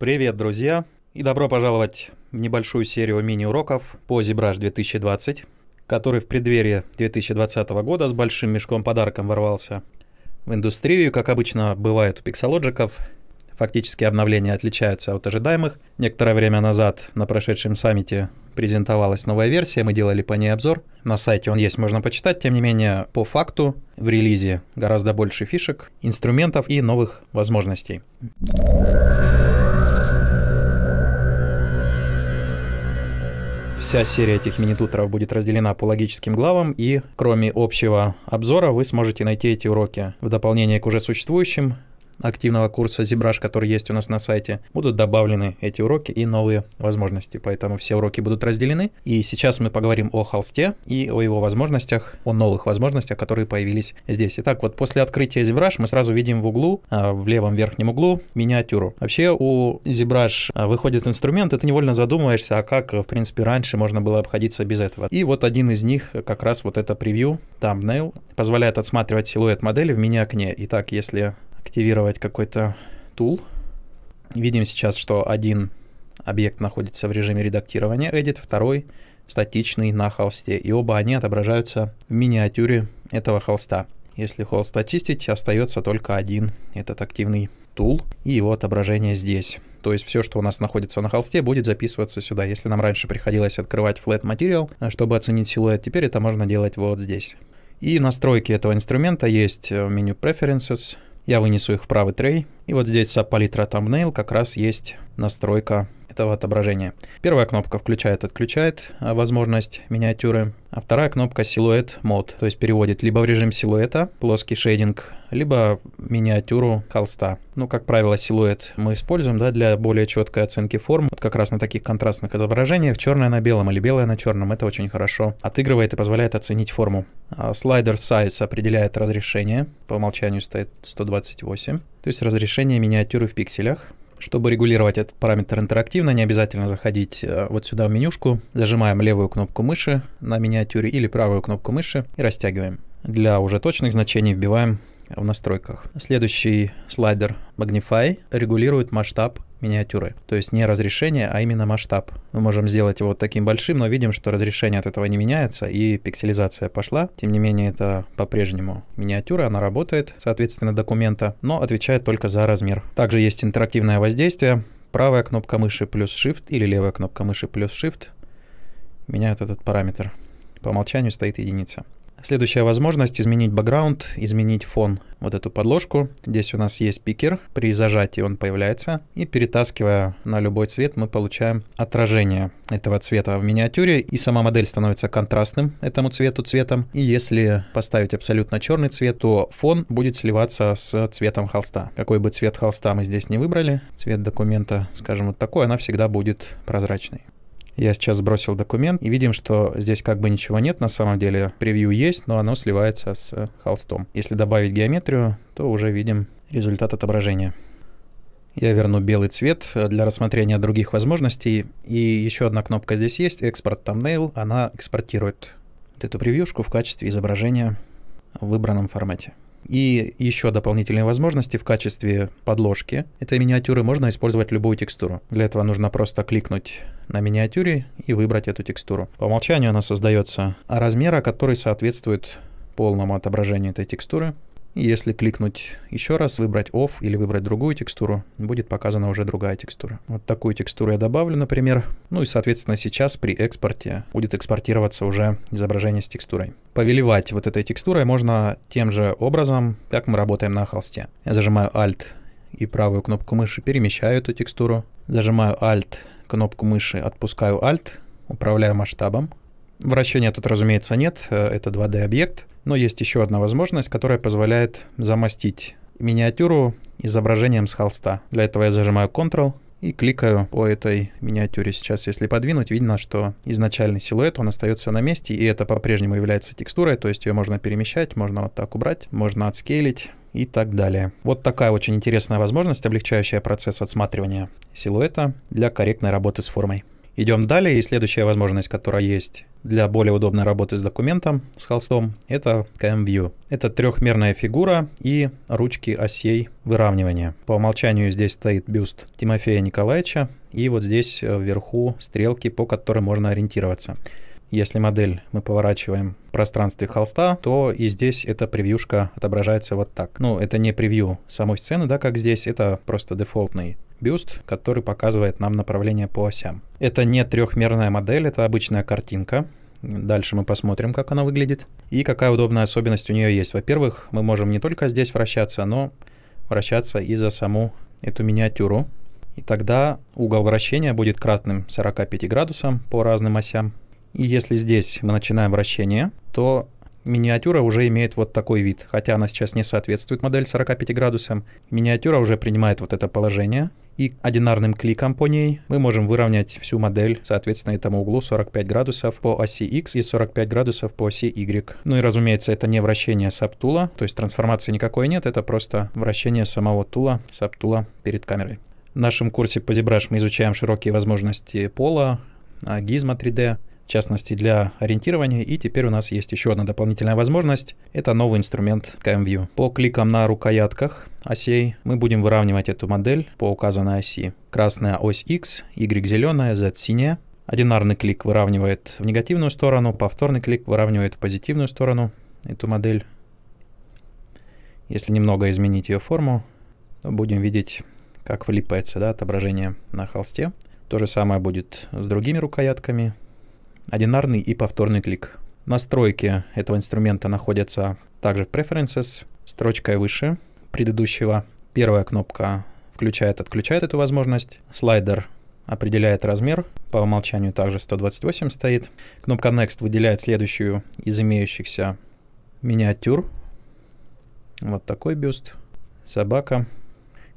Привет, друзья! И добро пожаловать в небольшую серию мини-уроков по ZBrush 2020, который в преддверии 2020 года с большим мешком подарком ворвался в индустрию. как обычно бывает у пиксологиков, фактически обновления отличаются от ожидаемых. Некоторое время назад на прошедшем саммите презентовалась новая версия, мы делали по ней обзор. На сайте он есть, можно почитать. Тем не менее, по факту в релизе гораздо больше фишек, инструментов и новых возможностей. Вся серия этих мини тутеров будет разделена по логическим главам, и кроме общего обзора вы сможете найти эти уроки в дополнение к уже существующим активного курса ZBrush, который есть у нас на сайте, будут добавлены эти уроки и новые возможности. Поэтому все уроки будут разделены. И сейчас мы поговорим о холсте и о его возможностях, о новых возможностях, которые появились здесь. Итак, вот после открытия ZBrush мы сразу видим в углу, а, в левом верхнем углу, миниатюру. Вообще у ZBrush а, выходит инструмент, и ты невольно задумываешься, а как, в принципе, раньше можно было обходиться без этого. И вот один из них, как раз вот это превью, thumbnail, позволяет отсматривать силуэт модели в мини-окне. Итак, если активировать какой-то тул. Видим сейчас, что один объект находится в режиме редактирования Edit, второй статичный на холсте, и оба они отображаются в миниатюре этого холста. Если холст очистить, остается только один этот активный тул и его отображение здесь. То есть все, что у нас находится на холсте, будет записываться сюда. Если нам раньше приходилось открывать Flat Material, э, чтобы оценить силуэт, теперь это можно делать вот здесь. И настройки этого инструмента есть в э, меню Preferences, я вынесу их в правый трей. И вот здесь за палитра thumbnail как раз есть настройка этого отображения. Первая кнопка включает-отключает а, возможность миниатюры, а вторая кнопка силуэт мод, то есть переводит либо в режим силуэта, плоский шейдинг, либо миниатюру холста. Ну, как правило, силуэт мы используем да, для более четкой оценки форм. Вот как раз на таких контрастных изображениях черное на белом или белое на черном это очень хорошо отыгрывает и позволяет оценить форму. А, слайдер Size определяет разрешение, по умолчанию стоит 128, то есть разрешение миниатюры в пикселях. Чтобы регулировать этот параметр интерактивно, не обязательно заходить э, вот сюда в менюшку. Зажимаем левую кнопку мыши на миниатюре или правую кнопку мыши и растягиваем. Для уже точных значений вбиваем в настройках. Следующий слайдер Magnify регулирует масштаб миниатюры. То есть не разрешение, а именно масштаб. Мы можем сделать его таким большим, но видим, что разрешение от этого не меняется и пикселизация пошла. Тем не менее, это по-прежнему миниатюра, она работает, соответственно, документа, но отвечает только за размер. Также есть интерактивное воздействие. Правая кнопка мыши плюс Shift или левая кнопка мыши плюс Shift меняют этот параметр. По умолчанию стоит единица. Следующая возможность изменить бэкграунд, изменить фон, вот эту подложку. Здесь у нас есть пикер, при зажатии он появляется, и перетаскивая на любой цвет мы получаем отражение этого цвета в миниатюре, и сама модель становится контрастным этому цвету цветом, и если поставить абсолютно черный цвет, то фон будет сливаться с цветом холста. Какой бы цвет холста мы здесь не выбрали, цвет документа, скажем, вот такой, она всегда будет прозрачной. Я сейчас сбросил документ и видим, что здесь как бы ничего нет. На самом деле превью есть, но оно сливается с э, холстом. Если добавить геометрию, то уже видим результат отображения. Я верну белый цвет э, для рассмотрения других возможностей. И еще одна кнопка здесь есть, экспорт thumbnail, она экспортирует вот эту превьюшку в качестве изображения в выбранном формате. И еще дополнительные возможности в качестве подложки этой миниатюры можно использовать любую текстуру. Для этого нужно просто кликнуть на миниатюре и выбрать эту текстуру. По умолчанию она создается а размера, который соответствует полному отображению этой текстуры. Если кликнуть еще раз, выбрать Off или выбрать другую текстуру, будет показана уже другая текстура. Вот такую текстуру я добавлю, например. Ну и, соответственно, сейчас при экспорте будет экспортироваться уже изображение с текстурой. Повелевать вот этой текстурой можно тем же образом, как мы работаем на холсте. Я зажимаю Alt и правую кнопку мыши, перемещаю эту текстуру. Зажимаю Alt, кнопку мыши, отпускаю Alt, управляю масштабом. Вращения тут, разумеется, нет, э, это 2D-объект. Но есть еще одна возможность, которая позволяет замостить миниатюру изображением с холста. Для этого я зажимаю Ctrl и кликаю по этой миниатюре. Сейчас, если подвинуть, видно, что изначальный силуэт, он остается на месте, и это по-прежнему является текстурой, то есть ее можно перемещать, можно вот так убрать, можно отскейлить и так далее. Вот такая очень интересная возможность, облегчающая процесс отсматривания силуэта для корректной работы с формой. Идем далее, и следующая возможность, которая есть для более удобной работы с документом, с холстом, это CamView. Это трехмерная фигура и ручки осей выравнивания. По умолчанию здесь стоит бюст Тимофея Николаевича, и вот здесь э, вверху стрелки, по которым можно ориентироваться. Если модель мы поворачиваем в пространстве холста, то и здесь эта превьюшка отображается вот так. Ну, это не превью самой сцены, да, как здесь, это просто дефолтный бюст, который показывает нам направление по осям. Это не трехмерная модель, это обычная картинка, Дальше мы посмотрим, как она выглядит. И какая удобная особенность у нее есть. Во-первых, мы можем не только здесь вращаться, но вращаться и за саму эту миниатюру. И тогда угол вращения будет кратным 45 градусам по разным осям. И если здесь мы начинаем вращение, то миниатюра уже имеет вот такой вид. Хотя она сейчас не соответствует модели 45 градусам, миниатюра уже принимает вот это положение. И одинарным кликом по ней мы можем выровнять всю модель, соответственно, этому углу 45 градусов по оси X и 45 градусов по оси Y. Ну и, разумеется, это не вращение сабтула, то есть трансформации никакой нет, это просто вращение самого тула, сабтула перед камерой. В нашем курсе по ZBrush мы изучаем широкие возможности пола, а, гизма 3D, в частности для ориентирования. И теперь у нас есть еще одна дополнительная возможность. Это новый инструмент CamView. По кликам на рукоятках осей мы будем выравнивать эту модель по указанной оси. Красная ось X, Y зеленая, Z синяя. Одинарный клик выравнивает в негативную сторону, повторный клик выравнивает в позитивную сторону эту модель. Если немного изменить ее форму, то будем видеть, как влипается да, отображение на холсте. То же самое будет с другими рукоятками одинарный и повторный клик. Настройки этого инструмента находятся также в Preferences, строчкой выше предыдущего. Первая кнопка включает-отключает эту возможность. Слайдер определяет размер, по умолчанию также 128 стоит. Кнопка Next выделяет следующую из имеющихся миниатюр. Вот такой бюст, собака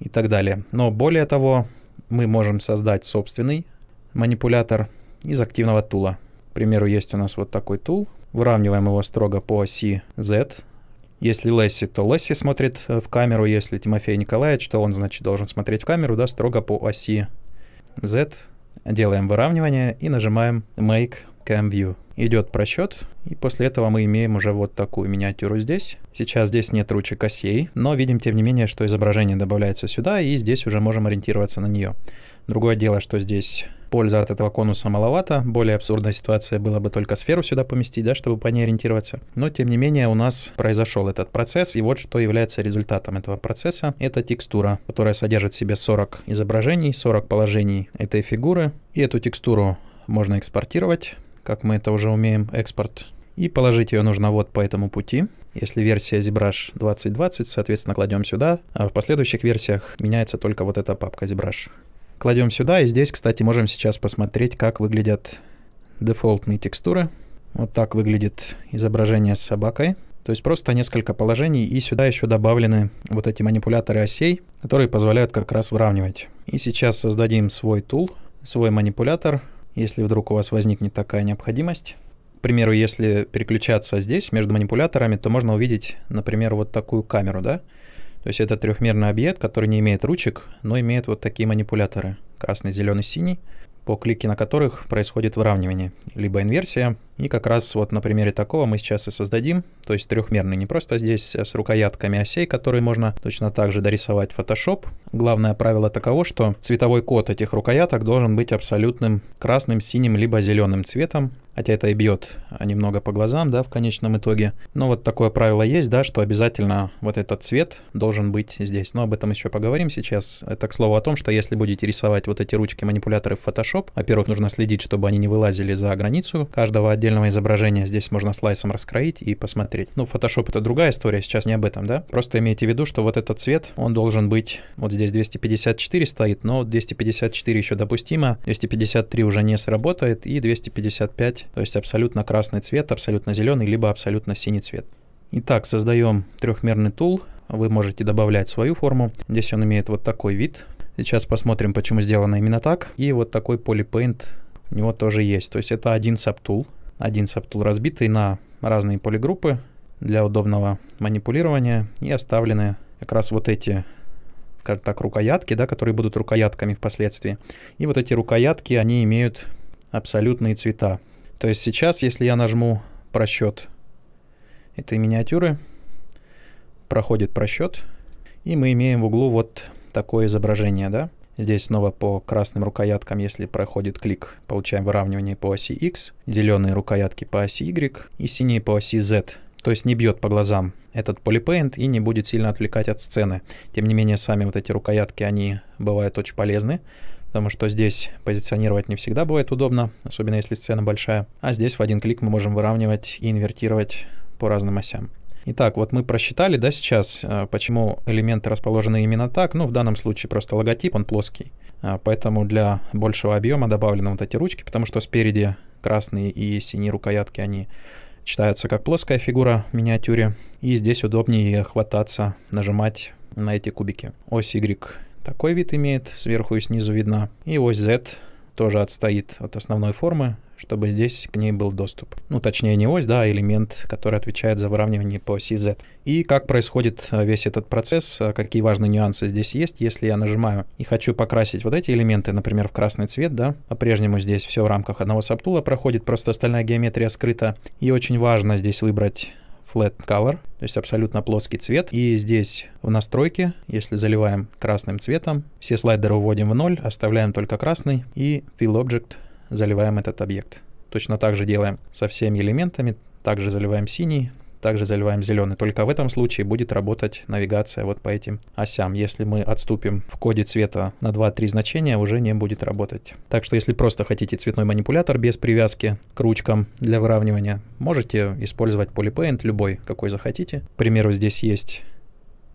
и так далее. Но более того, мы можем создать собственный манипулятор из активного тула примеру, есть у нас вот такой тул. Выравниваем его строго по оси Z. Если Лесси, то Лесси смотрит э, в камеру. Если Тимофей Николаевич, то он, значит, должен смотреть в камеру, да, строго по оси Z. Делаем выравнивание и нажимаем Make Cam View. Идет просчет, и после этого мы имеем уже вот такую миниатюру здесь. Сейчас здесь нет ручек осей, но видим, тем не менее, что изображение добавляется сюда, и здесь уже можем ориентироваться на нее. Другое дело, что здесь польза от этого конуса маловато. Более абсурдная ситуация была бы только сферу сюда поместить, да, чтобы по ней ориентироваться. Но, тем не менее, у нас произошел этот процесс, и вот что является результатом этого процесса. Это текстура, которая содержит в себе 40 изображений, 40 положений этой фигуры. И эту текстуру можно экспортировать, как мы это уже умеем, экспорт. И положить ее нужно вот по этому пути. Если версия ZBrush 2020, соответственно, кладем сюда. А в последующих версиях меняется только вот эта папка ZBrush. Кладем сюда, и здесь, кстати, можем сейчас посмотреть, как выглядят дефолтные текстуры. Вот так выглядит изображение с собакой. То есть просто несколько положений, и сюда еще добавлены вот эти манипуляторы осей, которые позволяют как раз выравнивать. И сейчас создадим свой тул, свой манипулятор, если вдруг у вас возникнет такая необходимость. К примеру, если переключаться здесь между манипуляторами, то можно увидеть, например, вот такую камеру, да? То есть это трехмерный объект, который не имеет ручек, но имеет вот такие манипуляторы. Красный, зеленый, синий, по клике на которых происходит выравнивание, либо инверсия, и как раз вот на примере такого мы сейчас и создадим, то есть трехмерный, не просто здесь э, с рукоятками осей, которые можно точно так же дорисовать в Photoshop. Главное правило таково, что цветовой код этих рукояток должен быть абсолютным красным, синим, либо зеленым цветом, хотя это и бьет а, немного по глазам, да, в конечном итоге. Но вот такое правило есть, да, что обязательно вот этот цвет должен быть здесь. Но об этом еще поговорим сейчас. Это, к слову, о том, что если будете рисовать вот эти ручки-манипуляторы в Photoshop, во-первых, нужно следить, чтобы они не вылазили за границу каждого отдельного отдельного изображения здесь можно слайсом раскроить и посмотреть. Ну, Photoshop это другая история, сейчас не об этом, да? Просто имейте в виду, что вот этот цвет, он должен быть, вот здесь 254 стоит, но 254 еще допустимо, 253 уже не сработает и 255, то есть абсолютно красный цвет, абсолютно зеленый, либо абсолютно синий цвет. Итак, создаем трехмерный тул, вы можете добавлять свою форму. Здесь он имеет вот такой вид. Сейчас посмотрим, почему сделано именно так. И вот такой полипейнт у него тоже есть. То есть это один сабтул, один саптул разбитый на разные полигруппы для удобного манипулирования и оставлены как раз вот эти скажем так, рукоятки, да, которые будут рукоятками впоследствии. И вот эти рукоятки, они имеют абсолютные цвета. То есть сейчас, если я нажму просчет этой миниатюры, проходит просчет, и мы имеем в углу вот такое изображение, да. Здесь снова по красным рукояткам, если проходит клик, получаем выравнивание по оси X, зеленые рукоятки по оси Y и синие по оси Z. То есть не бьет по глазам этот полипейнт и не будет сильно отвлекать от сцены. Тем не менее, сами вот эти рукоятки, они бывают очень полезны, потому что здесь позиционировать не всегда бывает удобно, особенно если сцена большая. А здесь в один клик мы можем выравнивать и инвертировать по разным осям. Итак, вот мы просчитали, да, сейчас, э, почему элементы расположены именно так. Ну, в данном случае просто логотип, он плоский. А, поэтому для большего объема добавлены вот эти ручки, потому что спереди красные и синие рукоятки, они читаются как плоская фигура в миниатюре. И здесь удобнее хвататься, нажимать на эти кубики. Ось Y такой вид имеет, сверху и снизу видно, И ось Z тоже отстоит от основной формы, чтобы здесь к ней был доступ. Ну, точнее, не ось, да, а элемент, который отвечает за выравнивание по оси Z. И как происходит э, весь этот процесс, э, какие важные нюансы здесь есть. Если я нажимаю и хочу покрасить вот эти элементы, например, в красный цвет, да, по-прежнему здесь все в рамках одного сабтула проходит, просто остальная геометрия скрыта. И очень важно здесь выбрать Flat Color, то есть абсолютно плоский цвет. И здесь в настройке, если заливаем красным цветом, все слайдеры уводим в ноль, оставляем только красный и Fill Object заливаем этот объект. Точно так же делаем со всеми элементами, также заливаем синий, также заливаем зеленый. Только в этом случае будет работать навигация вот по этим осям. Если мы отступим в коде цвета на 2-3 значения, уже не будет работать. Так что если просто хотите цветной манипулятор без привязки к ручкам для выравнивания, можете использовать Polypaint любой, какой захотите. К примеру, здесь есть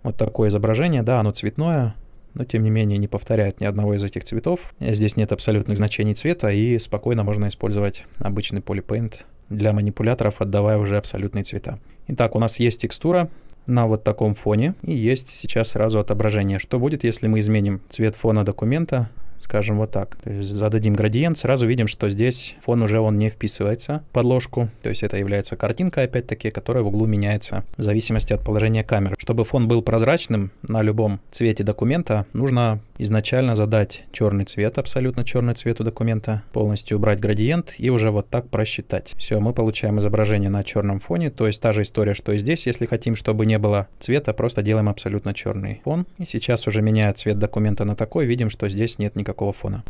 вот такое изображение, да, оно цветное, но тем не менее не повторяет ни одного из этих цветов. Здесь нет абсолютных значений цвета и спокойно можно использовать обычный Polypaint для манипуляторов, отдавая уже абсолютные цвета. Итак, у нас есть текстура на вот таком фоне, и есть сейчас сразу отображение. Что будет, если мы изменим цвет фона документа, скажем вот так. То есть зададим градиент, сразу видим, что здесь фон уже он не вписывается в подложку. То есть это является картинка, опять-таки, которая в углу меняется в зависимости от положения камеры. Чтобы фон был прозрачным на любом цвете документа, нужно изначально задать черный цвет, абсолютно черный цвет у документа, полностью убрать градиент и уже вот так просчитать. Все, мы получаем изображение на черном фоне, то есть та же история, что и здесь. Если хотим, чтобы не было цвета, просто делаем абсолютно черный фон. И сейчас уже меняя цвет документа на такой, видим, что здесь нет никакого фона.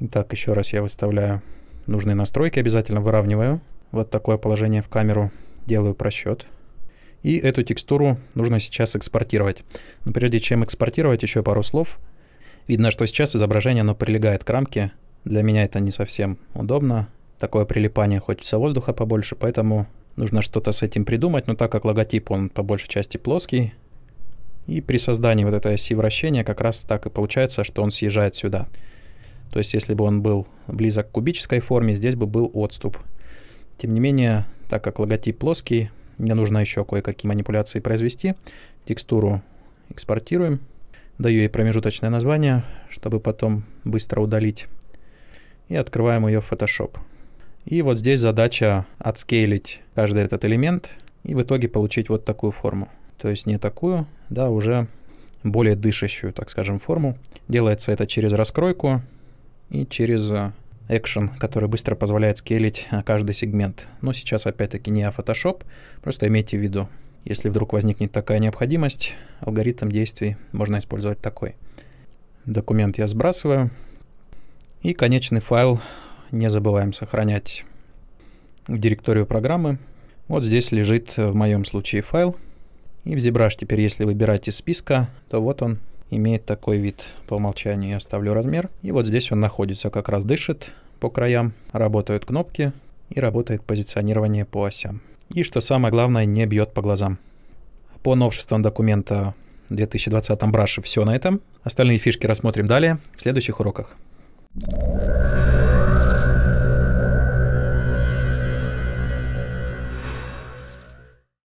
Итак, еще раз я выставляю нужные настройки, обязательно выравниваю. Вот такое положение в камеру, делаю просчет. И эту текстуру нужно сейчас экспортировать. Но прежде чем экспортировать, еще пару слов. Видно, что сейчас изображение оно прилегает к рамке. Для меня это не совсем удобно. Такое прилипание хочется воздуха побольше, поэтому нужно что-то с этим придумать. Но так как логотип, он по большей части плоский, и при создании вот этой оси вращения как раз так и получается, что он съезжает сюда. То есть если бы он был близок к кубической форме, здесь бы был отступ. Тем не менее, так как логотип плоский, мне нужно еще кое-какие манипуляции произвести. Текстуру экспортируем. Даю ей промежуточное название, чтобы потом быстро удалить. И открываем ее в Photoshop. И вот здесь задача отскейлить каждый этот элемент и в итоге получить вот такую форму. То есть не такую, да, уже более дышащую, так скажем, форму. Делается это через раскройку и через экшен, который быстро позволяет скейлить а, каждый сегмент. Но сейчас опять-таки не Photoshop, просто имейте в виду. Если вдруг возникнет такая необходимость, алгоритм действий можно использовать такой. Документ я сбрасываю. И конечный файл не забываем сохранять в директорию программы. Вот здесь лежит в моем случае файл. И в ZBrush теперь, если выбирать из списка, то вот он имеет такой вид. По умолчанию я оставлю размер. И вот здесь он находится, как раз дышит по краям. Работают кнопки и работает позиционирование по осям и, что самое главное, не бьет по глазам. По новшествам документа 2020 Браши все на этом. Остальные фишки рассмотрим далее в следующих уроках.